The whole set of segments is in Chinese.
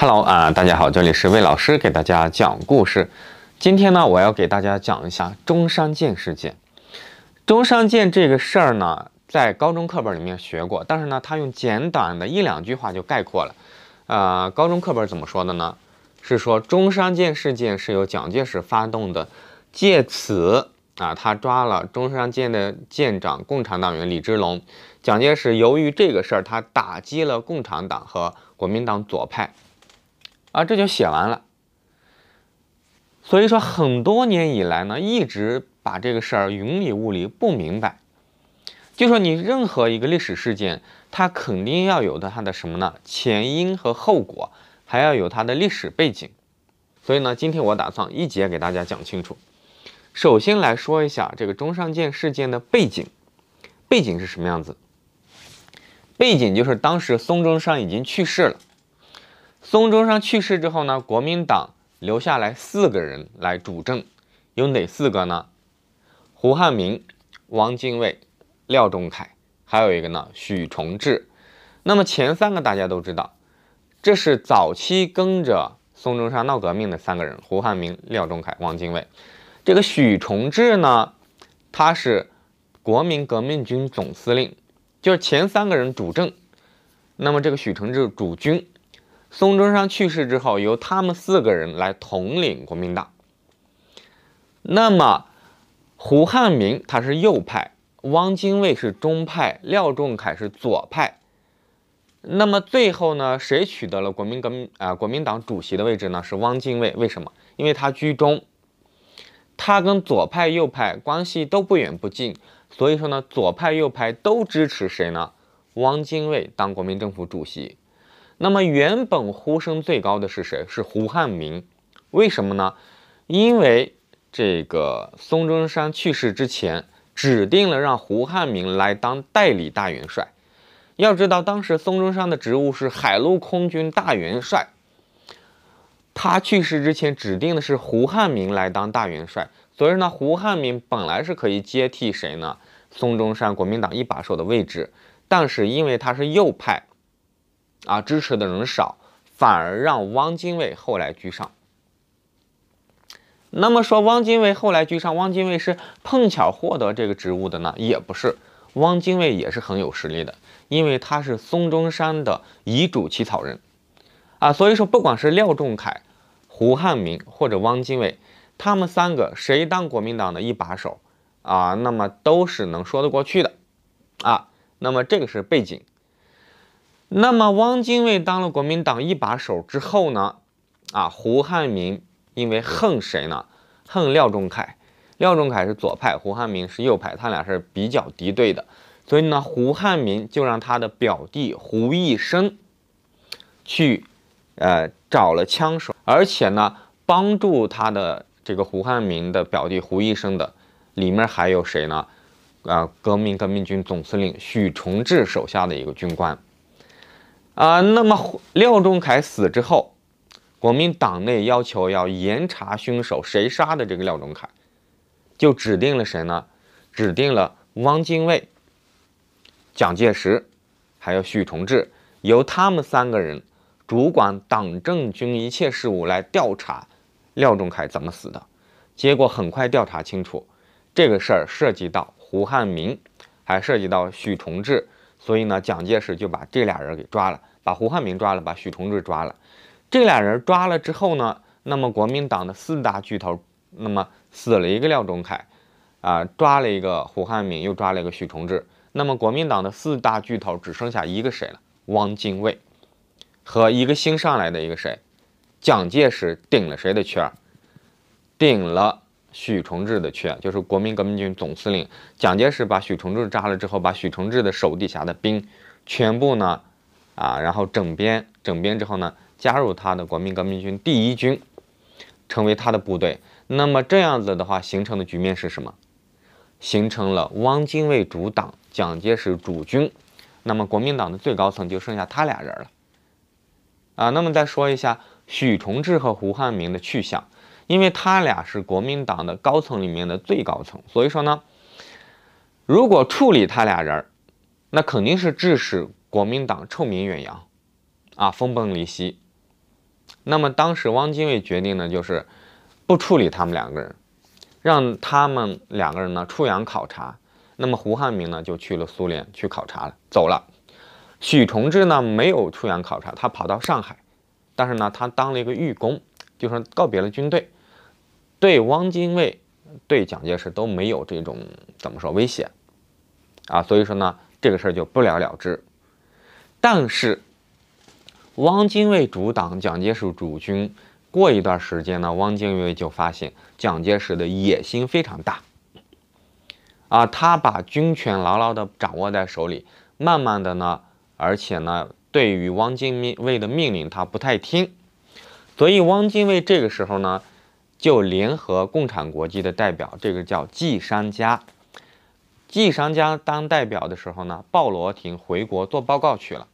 Hello 啊，大家好，这里是魏老师给大家讲故事。今天呢，我要给大家讲一下中山舰事件。中山舰这个事儿呢，在高中课本里面学过，但是呢，他用简短的一两句话就概括了。啊，高中课本怎么说的呢？是说中山舰事件是由蒋介石发动的，借此啊，他抓了中山舰的舰长共产党员李之龙。蒋介石由于这个事儿，他打击了共产党和国民党左派。啊，这就写完了。所以说，很多年以来呢，一直把这个事儿云里雾里不明白。就说你任何一个历史事件，它肯定要有的它的什么呢？前因和后果，还要有它的历史背景。所以呢，今天我打算一节给大家讲清楚。首先来说一下这个中上舰事件的背景，背景是什么样子？背景就是当时孙中山已经去世了。孙中山去世之后呢，国民党留下来四个人来主政，有哪四个呢？胡汉民、汪精卫、廖仲恺，还有一个呢，许崇智。那么前三个大家都知道，这是早期跟着孙中山闹革命的三个人：胡汉民、廖仲恺、汪精卫。这个许崇智呢，他是国民革命军总司令，就是前三个人主政，那么这个许崇智主军。孙中山去世之后，由他们四个人来统领国民党。那么，胡汉民他是右派，汪精卫是中派，廖仲恺是左派。那么最后呢，谁取得了国民革命啊国民党主席的位置呢？是汪精卫。为什么？因为他居中，他跟左派、右派关系都不远不近，所以说呢，左派、右派都支持谁呢？汪精卫当国民政府主席。那么原本呼声最高的是谁？是胡汉民。为什么呢？因为这个孙中山去世之前，指定了让胡汉民来当代理大元帅。要知道，当时孙中山的职务是海陆空军大元帅。他去世之前指定的是胡汉民来当大元帅，所以呢，胡汉民本来是可以接替谁呢？孙中山国民党一把手的位置，但是因为他是右派。啊，支持的人少，反而让汪精卫后来居上。那么说汪精卫后来居上，汪精卫是碰巧获得这个职务的呢？也不是，汪精卫也是很有实力的，因为他是孙中山的遗嘱起草人啊。所以说，不管是廖仲恺、胡汉民或者汪精卫，他们三个谁当国民党的一把手啊，那么都是能说得过去的啊。那么这个是背景。那么，汪精卫当了国民党一把手之后呢？啊，胡汉民因为恨谁呢？恨廖仲恺。廖仲恺是左派，胡汉民是右派，他俩是比较敌对的。所以呢，胡汉民就让他的表弟胡一生去，呃，找了枪手，而且呢，帮助他的这个胡汉民的表弟胡一生的里面还有谁呢？啊，革命革命军总司令许崇智手下的一个军官。啊，那么廖仲恺死之后，国民党内要求要严查凶手，谁杀的这个廖仲恺，就指定了谁呢？指定了汪精卫、蒋介石，还有许崇智，由他们三个人主管党政军一切事务来调查廖仲恺怎么死的。结果很快调查清楚，这个事儿涉及到胡汉民，还涉及到许崇智。所以呢，蒋介石就把这俩人给抓了，把胡汉民抓了，把许崇智抓了。这俩人抓了之后呢，那么国民党的四大巨头，那么死了一个廖仲恺，啊，抓了一个胡汉民，又抓了一个许崇智。那么国民党的四大巨头只剩下一个谁了？汪精卫和一个新上来的一个谁？蒋介石顶了谁的儿？顶了。许崇智的去，就是国民革命军总司令蒋介石把许崇智扎了之后，把许崇智的手底下的兵全部呢，啊，然后整编，整编之后呢，加入他的国民革命军第一军，成为他的部队。那么这样子的话，形成的局面是什么？形成了汪精卫主党，蒋介石主军。那么国民党的最高层就剩下他俩人了，啊。那么再说一下许崇智和胡汉民的去向。因为他俩是国民党的高层里面的最高层，所以说呢，如果处理他俩人儿，那肯定是致使国民党臭名远扬，啊，分崩离析。那么当时汪精卫决定呢，就是不处理他们两个人，让他们两个人呢出洋考察。那么胡汉民呢就去了苏联去考察了，走了。许崇智呢没有出洋考察，他跑到上海，但是呢他当了一个狱工，就说告别了军队。对汪精卫，对蒋介石都没有这种怎么说威胁啊，所以说呢，这个事儿就不了了之。但是，汪精卫主党，蒋介石主军，过一段时间呢，汪精卫就发现蒋介石的野心非常大啊，他把军权牢牢的掌握在手里，慢慢的呢，而且呢，对于汪精卫的命令他不太听，所以汪精卫这个时候呢。就联合共产国际的代表，这个叫季商家。季商家当代表的时候呢，鲍罗廷回国做报告去了。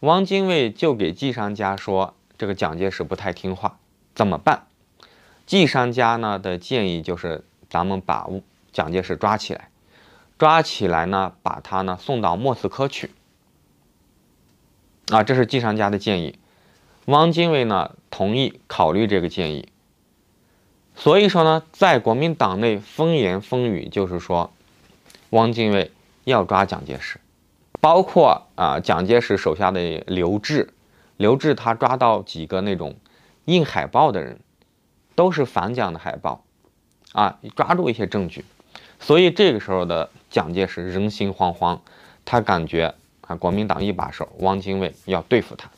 汪精卫就给季商家说：“这个蒋介石不太听话，怎么办？”季商家呢的建议就是：咱们把蒋介石抓起来，抓起来呢，把他呢送到莫斯科去。啊，这是季商家的建议。汪精卫呢同意考虑这个建议。所以说呢，在国民党内风言风语，就是说，汪精卫要抓蒋介石，包括啊，蒋介石手下的刘峙，刘峙他抓到几个那种印海报的人，都是反蒋的海报啊，抓住一些证据。所以这个时候的蒋介石人心惶惶，他感觉啊，国民党一把手汪精卫要对付他，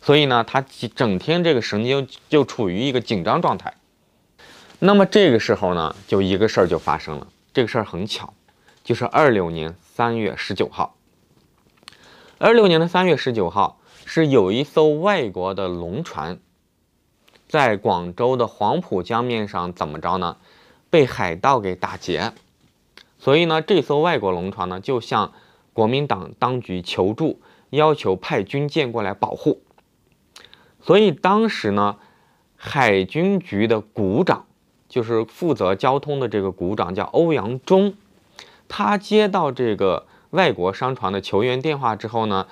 所以呢，他整天这个神经就处于一个紧张状态。那么这个时候呢，就一个事儿就发生了。这个事儿很巧，就是二六年三月十九号。二六年的三月十九号是有一艘外国的龙船，在广州的黄浦江面上怎么着呢？被海盗给打劫。所以呢，这艘外国龙船呢就向国民党当局求助，要求派军舰过来保护。所以当时呢，海军局的股长。就是负责交通的这个股长叫欧阳中，他接到这个外国商船的求援电话之后呢，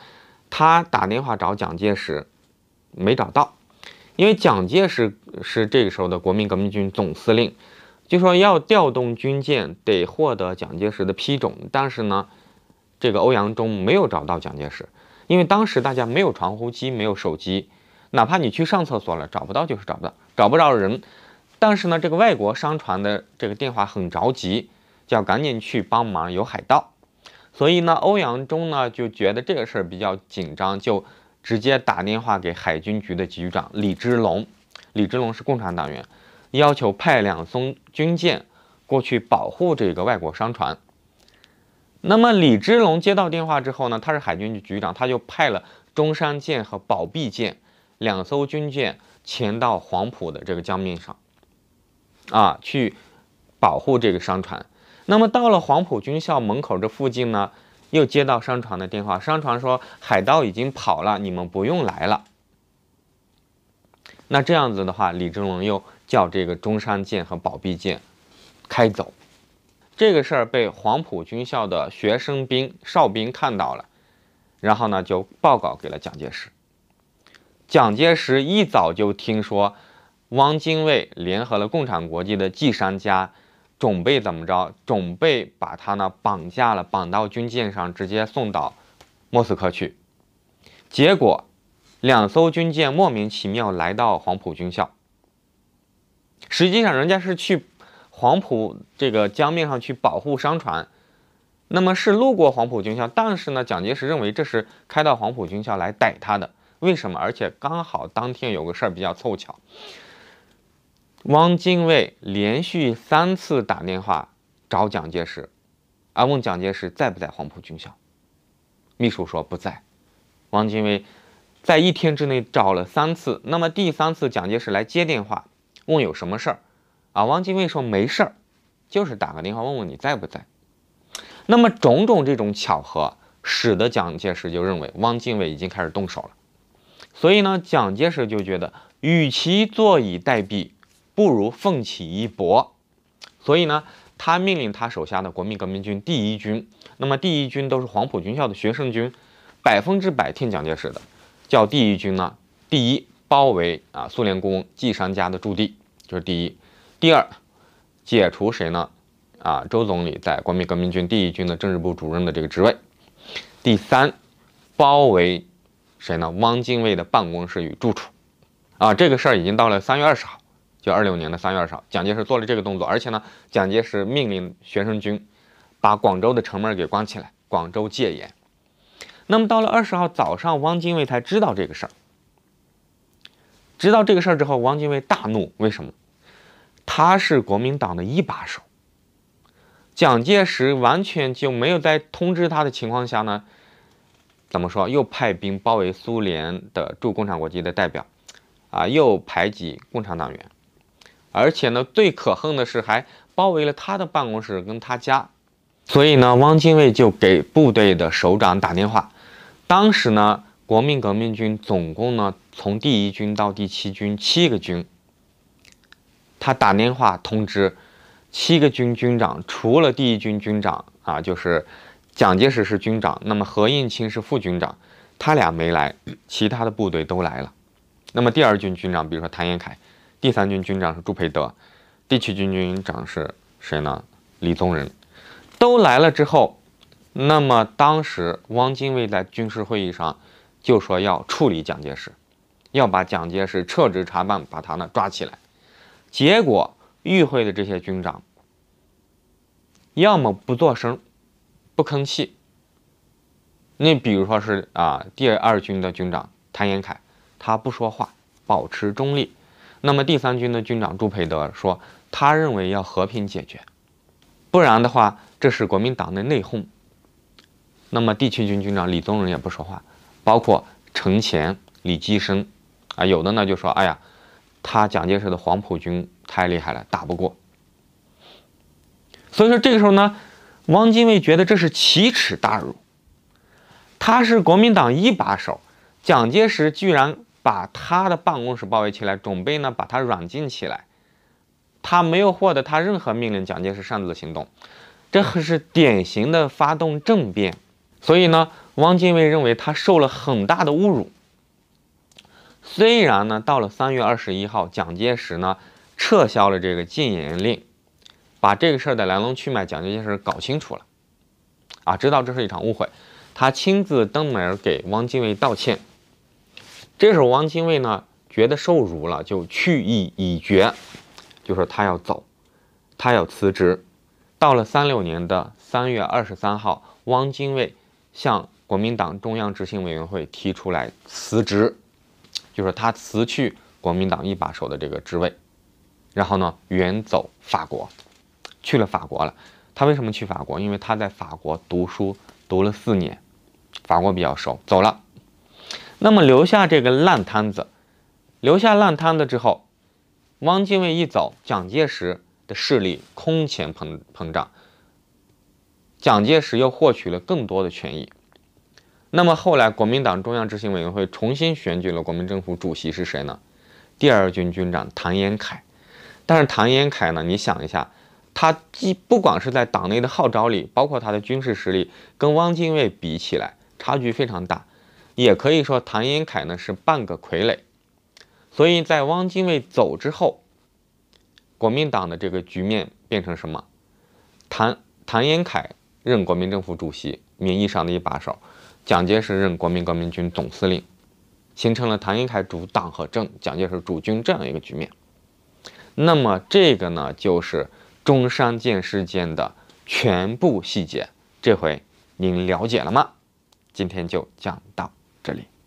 他打电话找蒋介石，没找到，因为蒋介石是这个时候的国民革命军总司令，就说要调动军舰得获得蒋介石的批准，但是呢，这个欧阳中没有找到蒋介石，因为当时大家没有传呼机，没有手机，哪怕你去上厕所了，找不到就是找不到，找不着人。但是呢，这个外国商船的这个电话很着急，叫赶紧去帮忙，有海盗。所以呢，欧阳中呢就觉得这个事儿比较紧张，就直接打电话给海军局的局长李之龙。李之龙是共产党员，要求派两艘军舰过去保护这个外国商船。那么李之龙接到电话之后呢，他是海军局局长，他就派了中山舰和宝璧舰两艘军舰潜到黄埔的这个江面上。啊，去保护这个商船。那么到了黄埔军校门口这附近呢，又接到商船的电话，商船说海盗已经跑了，你们不用来了。那这样子的话，李正龙又叫这个中山舰和宝璧舰开走。这个事儿被黄埔军校的学生兵哨兵看到了，然后呢就报告给了蒋介石。蒋介石一早就听说。汪精卫联合了共产国际的季商家，准备怎么着？准备把他呢绑架了，绑到军舰上，直接送到莫斯科去。结果，两艘军舰莫名其妙来到黄埔军校。实际上，人家是去黄埔这个江面上去保护商船，那么是路过黄埔军校，但是呢，蒋介石认为这是开到黄埔军校来逮他的，为什么？而且刚好当天有个事儿比较凑巧。汪精卫连续三次打电话找蒋介石，啊，问蒋介石在不在黄埔军校。秘书说不在。汪精卫在一天之内找了三次。那么第三次，蒋介石来接电话，问有什么事儿？啊，汪精卫说没事儿，就是打个电话问问你在不在。那么种种这种巧合，使得蒋介石就认为汪精卫已经开始动手了。所以呢，蒋介石就觉得与其坐以待毙。不如奋起一搏，所以呢，他命令他手下的国民革命军第一军，那么第一军都是黄埔军校的学生军，百分之百听蒋介石的。叫第一军呢，第一包围啊，苏联工季商家的驻地，这是第一；第二，解除谁呢？啊，周总理在国民革命军第一军的政治部主任的这个职位；第三，包围谁呢？汪精卫的办公室与住处。啊，这个事儿已经到了三月二十号。就二六年的三月二十，蒋介石做了这个动作，而且呢，蒋介石命令学生军把广州的城门给关起来，广州戒严。那么到了二十号早上，汪精卫才知道这个事儿。知道这个事儿之后，汪精卫大怒，为什么？他是国民党的一把手，蒋介石完全就没有在通知他的情况下呢，怎么说？又派兵包围苏联的驻共产国际的代表，啊，又排挤共产党员。而且呢，最可恨的是还包围了他的办公室跟他家，所以呢，汪精卫就给部队的首长打电话。当时呢，国民革命军总共呢从第一军到第七军七个军，他打电话通知七个军军长，除了第一军军长啊，就是蒋介石是军长，那么何应钦是副军长，他俩没来，其他的部队都来了。那么第二军军长，比如说谭延闿。第三军军长是朱培德，第七军军长是谁呢？李宗仁。都来了之后，那么当时汪精卫在军事会议上就说要处理蒋介石，要把蒋介石撤职查办，把他呢抓起来。结果与会的这些军长要么不作声，不吭气。你比如说是啊，第二军的军长谭延闿，他不说话，保持中立。那么第三军的军长朱培德说，他认为要和平解决，不然的话，这是国民党的内讧。那么第七军军长李宗仁也不说话，包括程潜、李济深，啊，有的呢就说，哎呀，他蒋介石的黄埔军太厉害了，打不过。所以说这个时候呢，汪精卫觉得这是奇耻大辱，他是国民党一把手，蒋介石居然。把他的办公室包围起来，准备呢把他软禁起来。他没有获得他任何命令，蒋介石擅自行动，这可是典型的发动政变。所以呢，汪精卫认为他受了很大的侮辱。虽然呢，到了三月二十一号，蒋介石呢撤销了这个禁言令，把这个事儿的来龙去脉，蒋介石搞清楚了，啊，知道这是一场误会，他亲自登门给汪精卫道歉。这时候，汪精卫呢觉得受辱了，就去意已决，就说他要走，他要辞职。到了三六年的三月二十三号，汪精卫向国民党中央执行委员会提出来辞职，就是他辞去国民党一把手的这个职位，然后呢远走法国，去了法国了。他为什么去法国？因为他在法国读书读了四年，法国比较熟，走了。那么留下这个烂摊子，留下烂摊子之后，汪精卫一走，蒋介石的势力空前膨膨胀。蒋介石又获取了更多的权益。那么后来，国民党中央执行委员会重新选举了国民政府主席是谁呢？第二军军长唐延闿。但是唐延闿呢？你想一下，他既不光是在党内的号召力，包括他的军事实力，跟汪精卫比起来，差距非常大。也可以说，谭延闿呢是半个傀儡，所以在汪精卫走之后，国民党的这个局面变成什么？谭谭延闿任国民政府主席，名义上的一把手，蒋介石任国民革命军总司令，形成了谭延闿主党和政，蒋介石主军这样一个局面。那么这个呢，就是中山舰事件的全部细节。这回您了解了吗？今天就讲到。Allez.